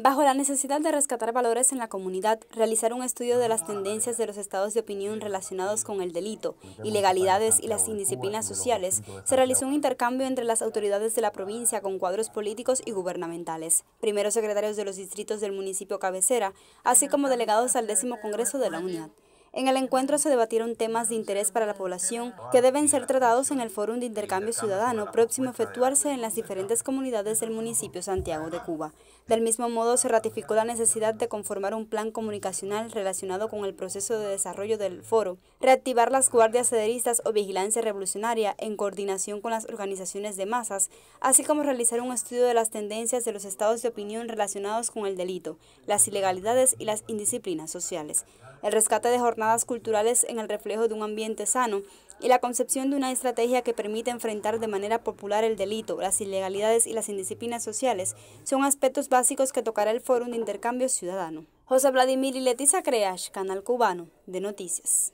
Bajo la necesidad de rescatar valores en la comunidad, realizar un estudio de las tendencias de los estados de opinión relacionados con el delito, ilegalidades y las indisciplinas sociales, se realizó un intercambio entre las autoridades de la provincia con cuadros políticos y gubernamentales, primeros secretarios de los distritos del municipio cabecera, así como delegados al décimo Congreso de la Unidad. En el encuentro se debatieron temas de interés para la población que deben ser tratados en el Fórum de Intercambio Ciudadano próximo a efectuarse en las diferentes comunidades del municipio Santiago de Cuba. Del mismo modo, se ratificó la necesidad de conformar un plan comunicacional relacionado con el proceso de desarrollo del foro, reactivar las guardias cederistas o vigilancia revolucionaria en coordinación con las organizaciones de masas, así como realizar un estudio de las tendencias de los estados de opinión relacionados con el delito, las ilegalidades y las indisciplinas sociales el rescate de jornadas culturales en el reflejo de un ambiente sano y la concepción de una estrategia que permite enfrentar de manera popular el delito, las ilegalidades y las indisciplinas sociales son aspectos básicos que tocará el Fórum de Intercambio Ciudadano. José Vladimir y Leticia Creash, Canal Cubano de Noticias.